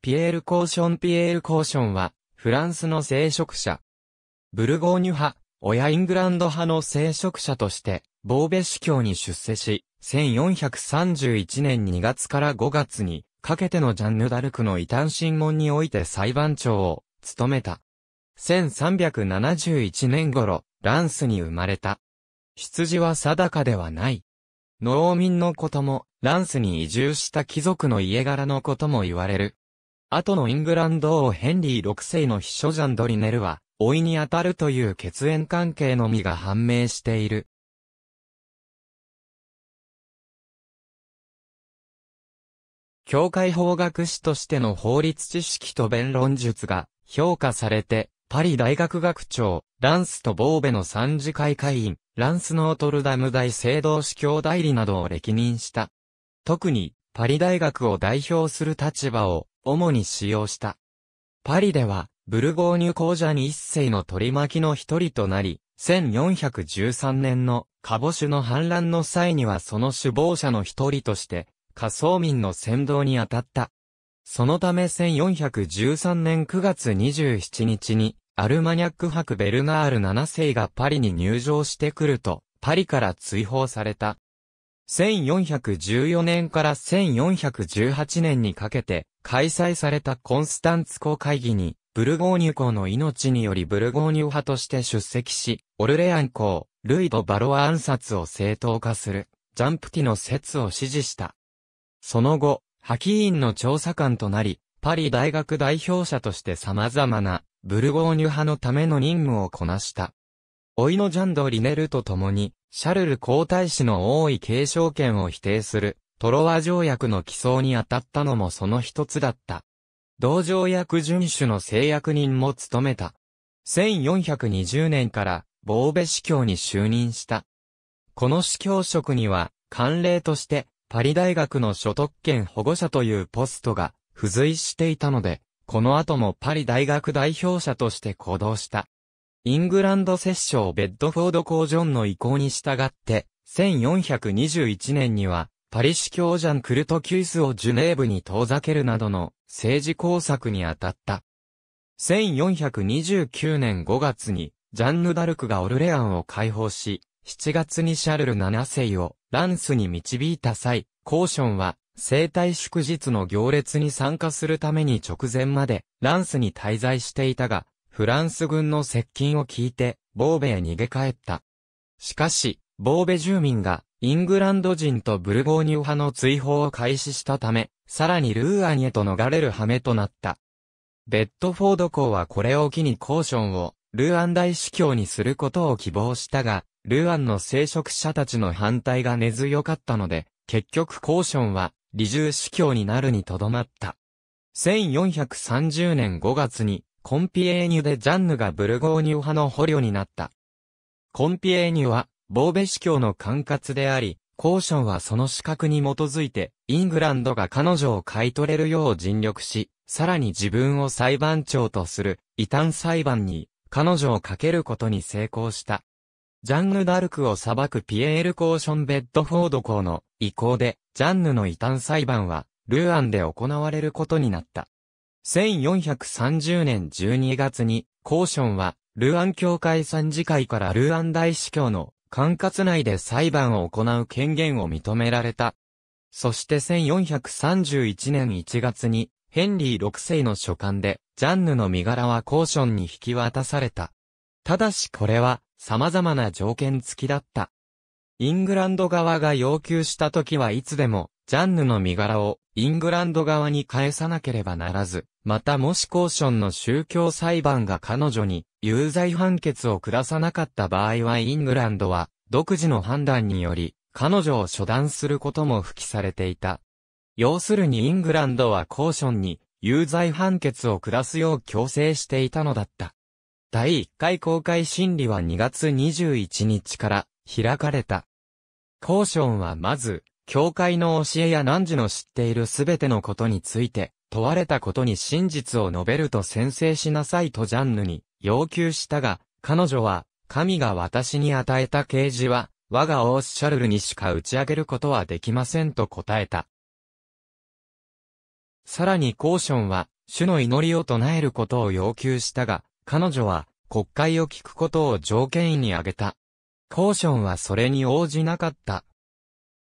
ピエール・コーション・ピエール・コーションは、フランスの聖職者。ブルゴーニュ派、親イングランド派の聖職者として、ボーベ司教に出世し、1431年2月から5月に、かけてのジャンヌ・ダルクの異端審問において裁判長を、務めた。1371年頃、ランスに生まれた。羊は定かではない。農民のことも、ランスに移住した貴族の家柄のことも言われる。後のイングランド王ヘンリー6世の秘書ジャンドリネルは、老いにあたるという血縁関係のみが判明している。教会法学士としての法律知識と弁論術が評価されて、パリ大学学長、ランスとボーベの三次会会員、ランスノートルダム大聖堂司教代理などを歴任した。特に、パリ大学を代表する立場を主に使用した。パリでは、ブルゴーニュ公社に一世の取り巻きの一人となり、1413年のカボシュの反乱の際にはその首謀者の一人として、仮想民の先導に当たった。そのため1413年9月27日に、アルマニャック博ベルナール7世がパリに入場してくると、パリから追放された。1414年から1418年にかけて、開催されたコンスタンツ公会議に、ブルゴーニュ公の命によりブルゴーニュ派として出席し、オルレアン公、ルイド・バロア暗殺を正当化する、ジャンプティの説を支持した。その後、派議員の調査官となり、パリ大学代表者として様々な、ブルゴーニュ派のための任務をこなした。老いのジャンド・リネルと共に、シャルル皇太子の王位継承権を否定する、トロワ条約の起草に当たったのもその一つだった。同条約遵守の制約人も務めた。1420年から、ボーベ司教に就任した。この司教職には、慣例として、パリ大学の所得権保護者というポストが、付随していたので、この後もパリ大学代表者として行動した。イングランド摂政ベッドフォード公ジョンの意向に従って、1421年には、パリ市教ジャン・クルトキュイスをジュネーブに遠ざけるなどの政治工作に当たった。1429年5月に、ジャンヌ・ダルクがオルレアンを解放し、7月にシャルル7世をランスに導いた際、コーションは、生体祝日の行列に参加するために直前まで、ランスに滞在していたが、フランス軍の接近を聞いて、ボーベへ逃げ帰った。しかし、ボーベ住民がイングランド人とブルゴーニュ派の追放を開始したため、さらにルーアンへと逃れる羽目となった。ベッドフォード公はこれを機にコーションをルーアン大司教にすることを希望したが、ルーアンの聖職者たちの反対が根強かったので、結局コーションは、理従司教になるにとどまった。1430年5月に、コンピエーニュでジャンヌがブルゴーニュ派の捕虜になった。コンピエーニュは、ボーベ司教の管轄であり、コーションはその資格に基づいて、イングランドが彼女を買い取れるよう尽力し、さらに自分を裁判長とする、異端裁判に、彼女をかけることに成功した。ジャンヌ・ダルクを裁くピエール・コーション・ベッドフォード校の意向で、ジャンヌの異端裁判は、ルーアンで行われることになった。1430年12月に、コーションは、ルーアン教会参事会からルーアン大司教の管轄内で裁判を行う権限を認められた。そして1431年1月に、ヘンリー6世の書簡で、ジャンヌの身柄はコーションに引き渡された。ただしこれは、様々な条件付きだった。イングランド側が要求した時はいつでも、ジャンヌの身柄をイングランド側に返さなければならず、またもしコーションの宗教裁判が彼女に有罪判決を下さなかった場合はイングランドは、独自の判断により、彼女を処断することも付記されていた。要するにイングランドはコーションに有罪判決を下すよう強制していたのだった。第1回公開審理は2月21日から開かれた。コーションはまず、教会の教えや何時の知っているすべてのことについて、問われたことに真実を述べると宣誓しなさいとジャンヌに要求したが、彼女は、神が私に与えた啓示は、我がオースシャルルにしか打ち上げることはできませんと答えた。さらにコーションは、主の祈りを唱えることを要求したが、彼女は、国会を聞くことを条件に挙げた。コーションはそれに応じなかった。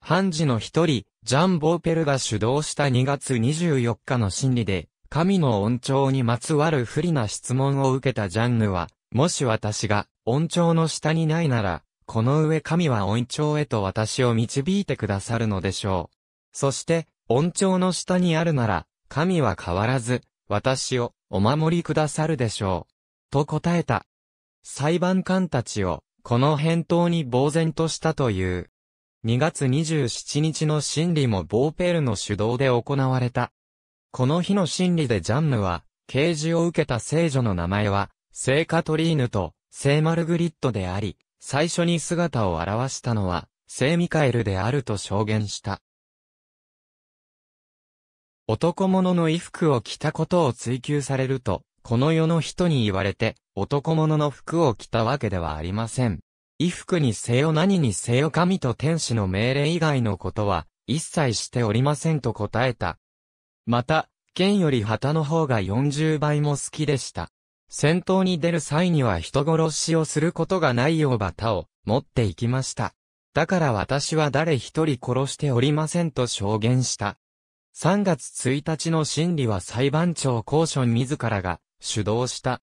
判事の一人、ジャン・ボーペルが主導した2月24日の審理で、神の恩寵にまつわる不利な質問を受けたジャンヌは、もし私が恩寵の下にないなら、この上神は恩寵へと私を導いてくださるのでしょう。そして、恩寵の下にあるなら、神は変わらず、私をお守りくださるでしょう。と答えた。裁判官たちを、この返答に呆然としたという。2月27日の審理もボーペルの主導で行われた。この日の審理でジャンヌは、刑事を受けた聖女の名前は、聖カトリーヌと聖マルグリットであり、最初に姿を現したのは、聖ミカエルであると証言した。男物の衣服を着たことを追求されると、この世の人に言われて、男物の服を着たわけではありません。衣服にせよ何にせよ神と天使の命令以外のことは、一切しておりませんと答えた、また、剣より旗の方が40倍も好きでした。戦闘に出る際には人殺しをすることがないよう旗を持っていきました。だから私は誰一人殺しておりませんと証言した。3月1日の審理は裁判長コーション自らが主導した。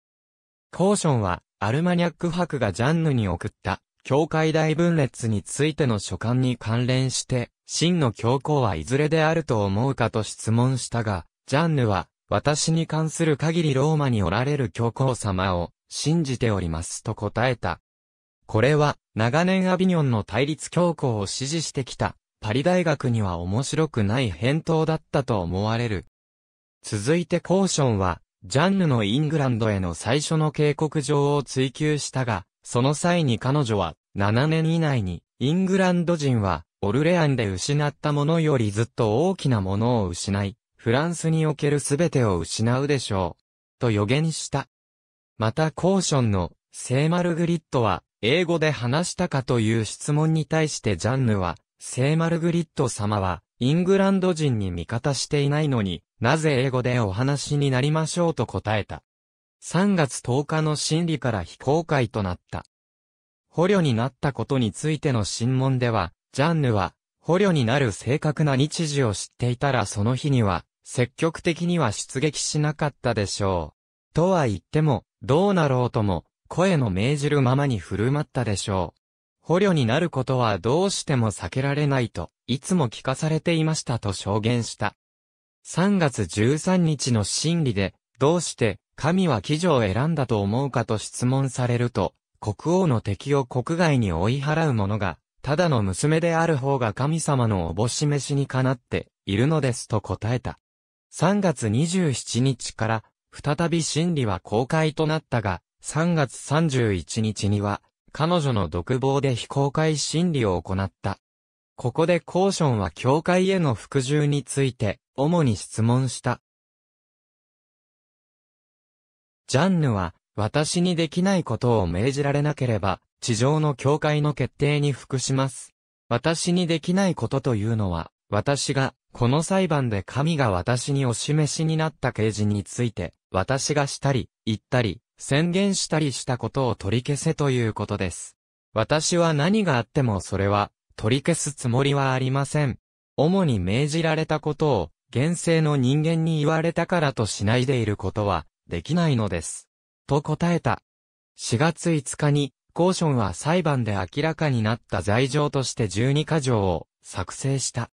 コーションはアルマニャック博がジャンヌに送った教会大分裂についての書簡に関連して真の教皇はいずれであると思うかと質問したが、ジャンヌは、私に関する限りローマにおられる教皇様を信じておりますと答えた。これは、長年アビニョンの対立教皇を支持してきた、パリ大学には面白くない返答だったと思われる。続いてコーションは、ジャンヌのイングランドへの最初の警告状を追求したが、その際に彼女は、7年以内に、イングランド人は、オルレアンで失ったものよりずっと大きなものを失い、フランスにおけるすべてを失うでしょう。と予言した。またコーションの聖マルグリットは、英語で話したかという質問に対してジャンヌは、聖マルグリット様は、イングランド人に味方していないのに、なぜ英語でお話になりましょうと答えた。3月10日の審理から非公開となった。捕虜になったことについての審問では、ジャンヌは、捕虜になる正確な日時を知っていたらその日には、積極的には出撃しなかったでしょう。とは言っても、どうなろうとも、声の命じるままに振る舞ったでしょう。捕虜になることはどうしても避けられないと、いつも聞かされていましたと証言した。3月13日の審理で、どうして神は騎乗を選んだと思うかと質問されると、国王の敵を国外に追い払う者がただの娘である方が神様のおぼしめしにかなっているのですと答えた。3月27日から、再び審理は公開となったが、3月31日には、彼女の独房で非公開審理を行った。ここでコーションは教会への服従について、主に質問した。ジャンヌは、私にできないことを命じられなければ、地上の教会の決定に服します。私にできないことというのは、私が、この裁判で神が私にお示しになった刑事について、私がしたり、言ったり、宣言したりしたことを取り消せということです。私は何があってもそれは、取り消すつもりはありません。主に命じられたことを、現世の人間に言われたからとしないでいることは、できないのです。と答えた。4月5日に、コーションは裁判で明らかになった罪状として12箇条を作成した。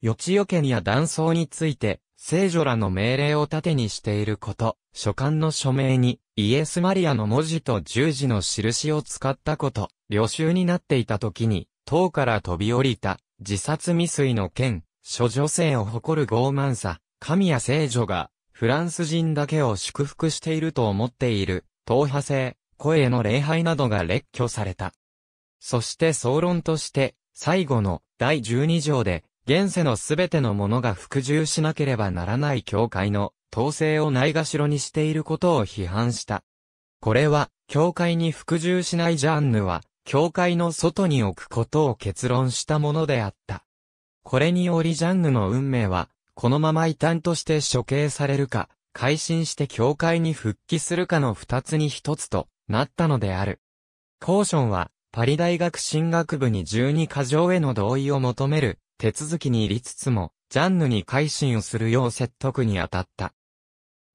予知予見や断層について、聖女らの命令を盾にしていること、書簡の署名に、イエス・マリアの文字と十字の印を使ったこと、旅収になっていた時に、塔から飛び降りた、自殺未遂の件、諸女性を誇る傲慢さ、神や聖女が、フランス人だけを祝福していると思っている、党派性、声への礼拝などが列挙された。そして総論として、最後の第12条で、現世のすべてのものが服従しなければならない教会の統制をないがしろにしていることを批判した。これは、教会に服従しないジャンヌは、教会の外に置くことを結論したものであった。これによりジャンヌの運命は、このまま異端として処刑されるか、改心して教会に復帰するかの二つに一つとなったのである。コーションは、パリ大学進学部に12箇条への同意を求める手続きに入りつつも、ジャンヌに改心をするよう説得に当たった。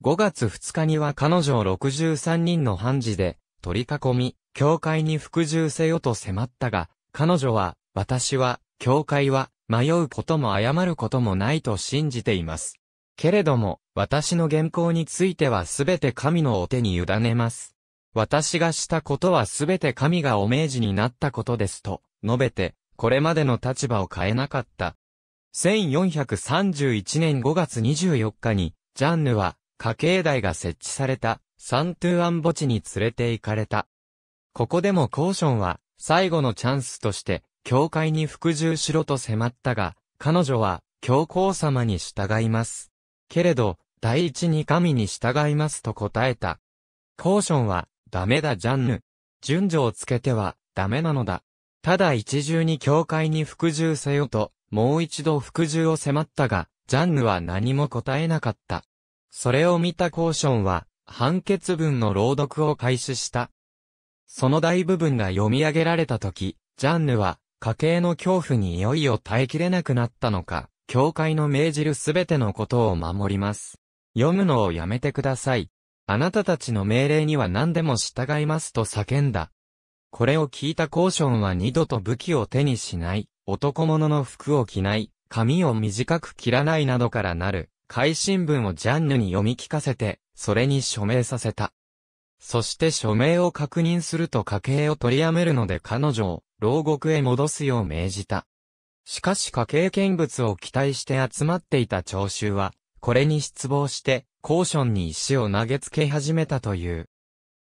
5月2日には彼女を63人の判事で取り囲み、教会に服従せよと迫ったが、彼女は、私は、教会は、迷うことも謝ることもないと信じています。けれども、私の原稿については全て神のお手に委ねます。私がしたことはすべて神がお命じになったことですと、述べて、これまでの立場を変えなかった。1431年5月24日に、ジャンヌは、家計台が設置された、サントゥアン墓地に連れて行かれた。ここでもコーションは、最後のチャンスとして、教会に服従しろと迫ったが、彼女は、教皇様に従います。けれど、第一に神に従いますと答えた。コーションは、ダメだジャンヌ。順序をつけては、ダメなのだ。ただ一重に教会に服従せよと、もう一度服従を迫ったが、ジャンヌは何も答えなかった。それを見たコーションは、判決文の朗読を開始した。その大部分が読み上げられた時、ジャンヌは、家計の恐怖にいよいよ耐えきれなくなったのか、教会の命じるすべてのことを守ります。読むのをやめてください。あなたたちの命令には何でも従いますと叫んだ。これを聞いたコーションは二度と武器を手にしない、男物の服を着ない、髪を短く切らないなどからなる、改新聞をジャンヌに読み聞かせて、それに署名させた。そして署名を確認すると家計を取りやめるので彼女を牢獄へ戻すよう命じた。しかし家計見物を期待して集まっていた聴衆は、これに失望して、コーションに石を投げつけ始めたという。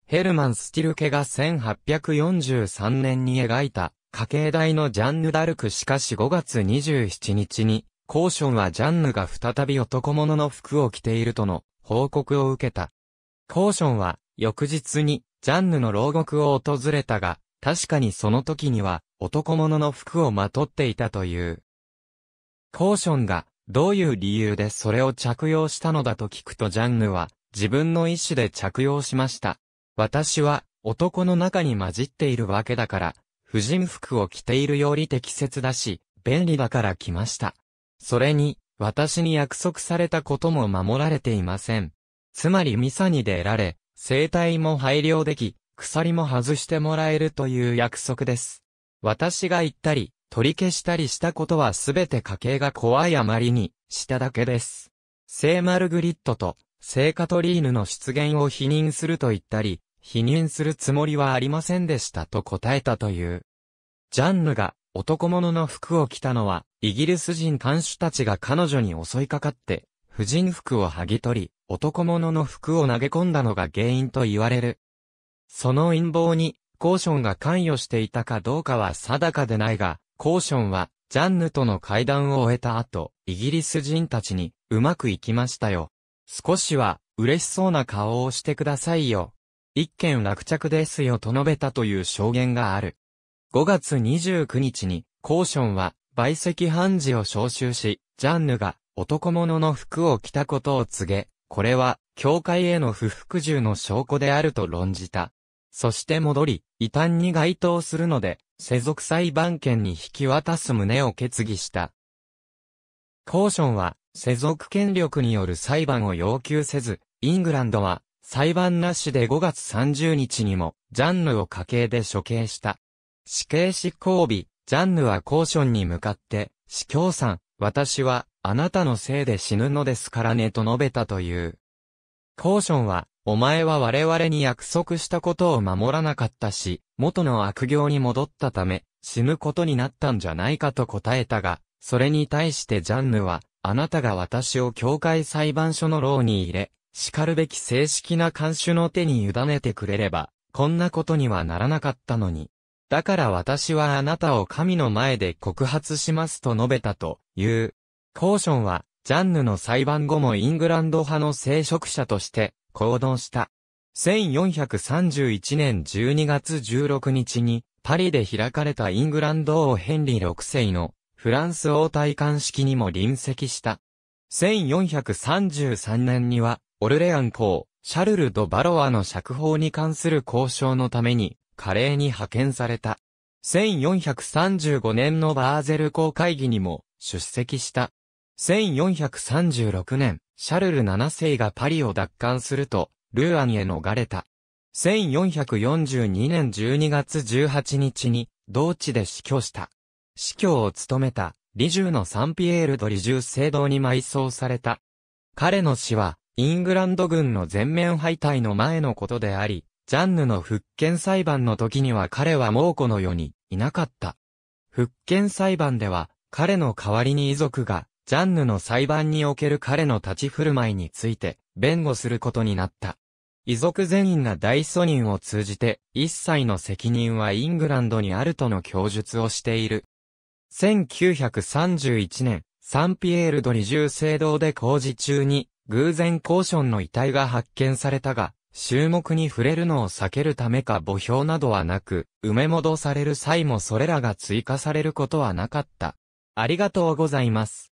ヘルマン・スティルケが1843年に描いた、家計大のジャンヌ・ダルクしかし5月27日に、コーションはジャンヌが再び男物の服を着ているとの報告を受けた。コーションは、翌日に、ジャンヌの牢獄を訪れたが、確かにその時には、男物の服をまとっていたという。コーションが、どういう理由でそれを着用したのだと聞くとジャンヌは、自分の意思で着用しました。私は、男の中に混じっているわけだから、婦人服を着ているより適切だし、便利だから来ました。それに、私に約束されたことも守られていません。つまりミサに出られ、生体も配慮でき、鎖も外してもらえるという約束です。私が行ったり、取り消したりしたことはすべて家計が怖いあまりにしただけです。聖マルグリットと聖カトリーヌの出現を否認すると言ったり、否認するつもりはありませんでしたと答えたという。ジャンヌが男物の服を着たのは、イギリス人看守たちが彼女に襲いかかって、婦人服を剥ぎ取り、男物の服を投げ込んだのが原因と言われる。その陰謀に、コーションが関与していたかどうかは定かでないが、コーションは、ジャンヌとの会談を終えた後、イギリス人たちに、うまくいきましたよ。少しは、嬉しそうな顔をしてくださいよ。一件落着ですよと述べたという証言がある。5月29日に、コーションは、売石判事を招集し、ジャンヌが、男物の服を着たことを告げ、これは、教会への不服従の証拠であると論じた。そして戻り、異端に該当するので、世俗裁判権に引き渡す旨を決議した。コーションは、世俗権力による裁判を要求せず、イングランドは、裁判なしで5月30日にも、ジャンヌを家計で処刑した。死刑執行日、ジャンヌはコーションに向かって、司教さん、私は、あなたのせいで死ぬのですからねと述べたという。コーションは、お前は我々に約束したことを守らなかったし、元の悪行に戻ったため、死ぬことになったんじゃないかと答えたが、それに対してジャンヌは、あなたが私を教会裁判所の牢に入れ、叱るべき正式な監守の手に委ねてくれれば、こんなことにはならなかったのに。だから私はあなたを神の前で告発しますと述べたという。コーションは、ジャンヌの裁判後もイングランド派の聖職者として、行動した。1431年12月16日に、パリで開かれたイングランド王ヘンリー6世のフランス王戴冠式にも臨席した。1433年には、オルレアン公、シャルル・ド・バロアの釈放に関する交渉のために、華麗に派遣された。1435年のバーゼル公会議にも出席した。1436年、シャルル7世がパリを奪還すると、ルーアンへ逃れた。1442年12月18日に、同地で死去した。死去を務めた、リジューのサンピエールドリジュー聖堂に埋葬された。彼の死は、イングランド軍の全面敗退の前のことであり、ジャンヌの復権裁判の時には彼は猛虎の世にいなかった。復権裁判では、彼の代わりに遺族がジャンヌの裁判における彼の立ち振る舞いについて、弁護することになった。遺族全員が大訴人を通じて、一切の責任はイングランドにあるとの供述をしている。1931年、サンピエールドリ重聖堂で工事中に、偶然コーションの遺体が発見されたが、注目に触れるのを避けるためか墓標などはなく、埋め戻される際もそれらが追加されることはなかった。ありがとうございます。